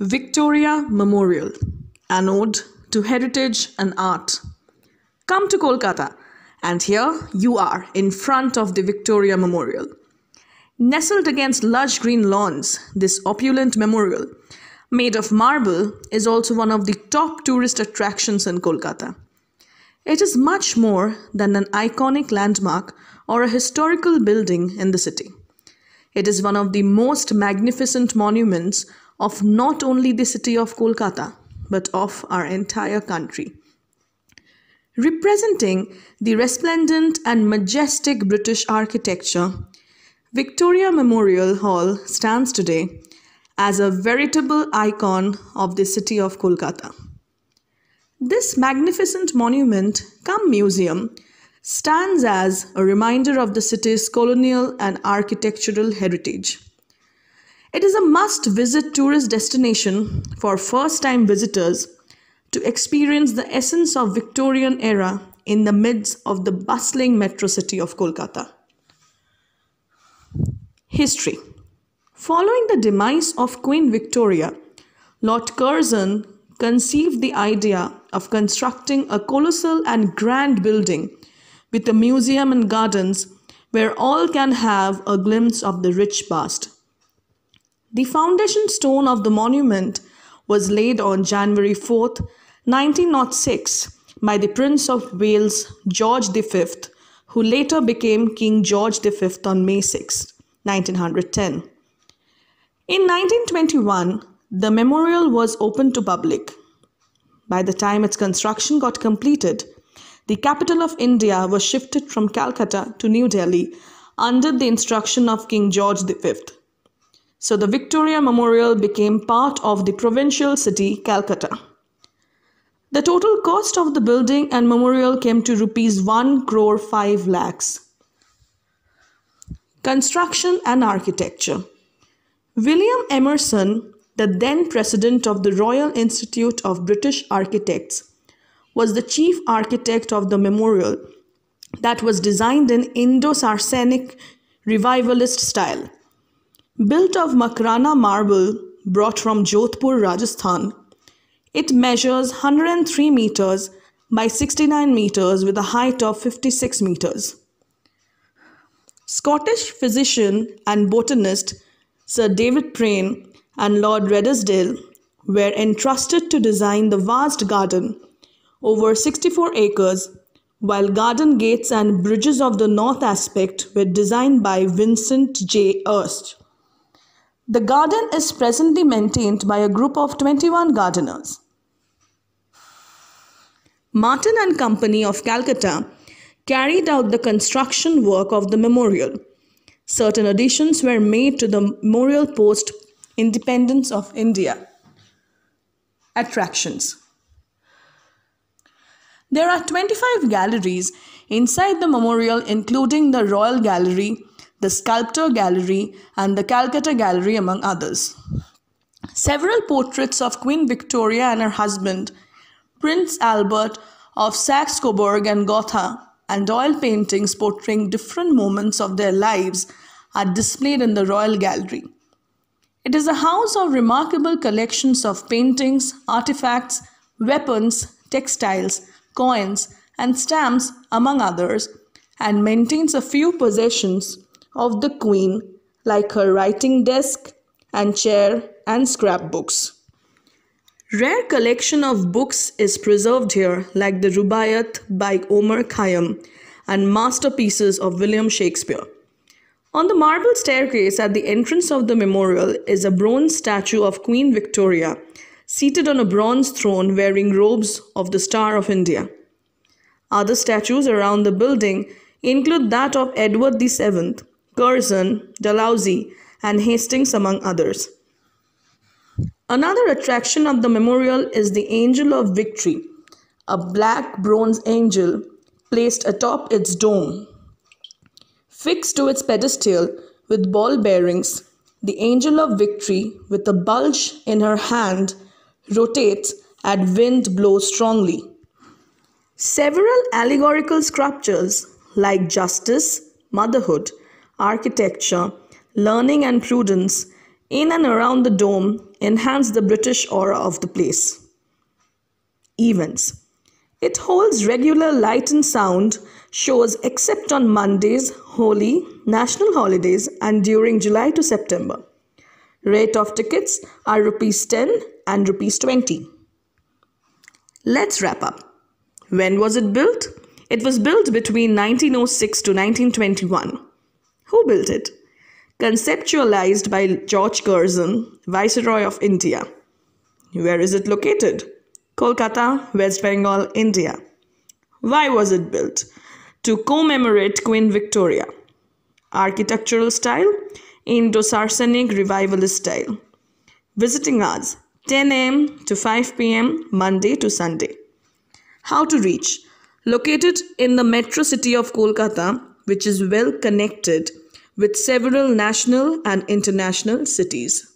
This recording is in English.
Victoria Memorial, an ode to heritage and art. Come to Kolkata, and here you are in front of the Victoria Memorial. Nestled against lush green lawns, this opulent memorial, made of marble, is also one of the top tourist attractions in Kolkata. It is much more than an iconic landmark or a historical building in the city. It is one of the most magnificent monuments of not only the city of Kolkata but of our entire country. Representing the resplendent and majestic British architecture, Victoria Memorial Hall stands today as a veritable icon of the city of Kolkata. This magnificent monument cum museum stands as a reminder of the city's colonial and architectural heritage. It is a must visit tourist destination for first time visitors to experience the essence of Victorian era in the midst of the bustling metro city of Kolkata. History Following the demise of Queen Victoria, Lord Curzon conceived the idea of constructing a colossal and grand building with a museum and gardens where all can have a glimpse of the rich past. The foundation stone of the monument was laid on January 4, 1906, by the Prince of Wales George V, who later became King George V on May 6, 1910. In 1921, the memorial was opened to public. By the time its construction got completed, the capital of India was shifted from Calcutta to New Delhi under the instruction of King George V. So the Victoria Memorial became part of the provincial city Calcutta. The total cost of the building and memorial came to rupees 1 crore 5 lakhs. Construction and architecture. William Emerson, the then president of the Royal Institute of British Architects, was the chief architect of the memorial that was designed in Indo Saracenic revivalist style. Built of Makrana marble brought from Jodhpur, Rajasthan, it measures 103 meters by 69 meters with a height of 56 meters. Scottish physician and botanist Sir David Prain and Lord Reddersdale were entrusted to design the vast garden over 64 acres, while garden gates and bridges of the north aspect were designed by Vincent J. Erst. The garden is presently maintained by a group of 21 gardeners. Martin and Company of Calcutta carried out the construction work of the memorial. Certain additions were made to the memorial post Independence of India. Attractions There are 25 galleries inside the memorial, including the Royal Gallery, the Sculptor Gallery, and the Calcutta Gallery, among others. Several portraits of Queen Victoria and her husband, Prince Albert of Saxe Coburg and Gotha, and oil paintings portraying different moments of their lives are displayed in the Royal Gallery. It is a house of remarkable collections of paintings, artifacts, weapons, textiles, coins, and stamps, among others, and maintains a few possessions of the Queen, like her writing desk and chair and scrapbooks. Rare collection of books is preserved here, like the Rubaiyat by Omar Khayyam and masterpieces of William Shakespeare. On the marble staircase at the entrance of the memorial is a bronze statue of Queen Victoria, seated on a bronze throne wearing robes of the Star of India. Other statues around the building include that of Edward VII, Curzon, Dalhousie, and Hastings, among others. Another attraction of the memorial is the Angel of Victory, a black bronze angel placed atop its dome. Fixed to its pedestal with ball bearings, the Angel of Victory, with a bulge in her hand, rotates as wind blows strongly. Several allegorical sculptures like Justice, Motherhood, architecture, learning and prudence in and around the dome enhance the British aura of the place. Events It holds regular light and sound shows except on Mondays, holy, national holidays and during July to September. Rate of tickets are rupees 10 and rupees 20. Let's wrap up. When was it built? It was built between 1906 to 1921. Who built it? Conceptualized by George Curzon, Viceroy of India. Where is it located? Kolkata, West Bengal, India. Why was it built? To commemorate Queen Victoria. Architectural style? Indo Saracenic revivalist style. Visiting hours 10 am to 5 pm, Monday to Sunday. How to reach? Located in the metro city of Kolkata, which is well connected with several national and international cities.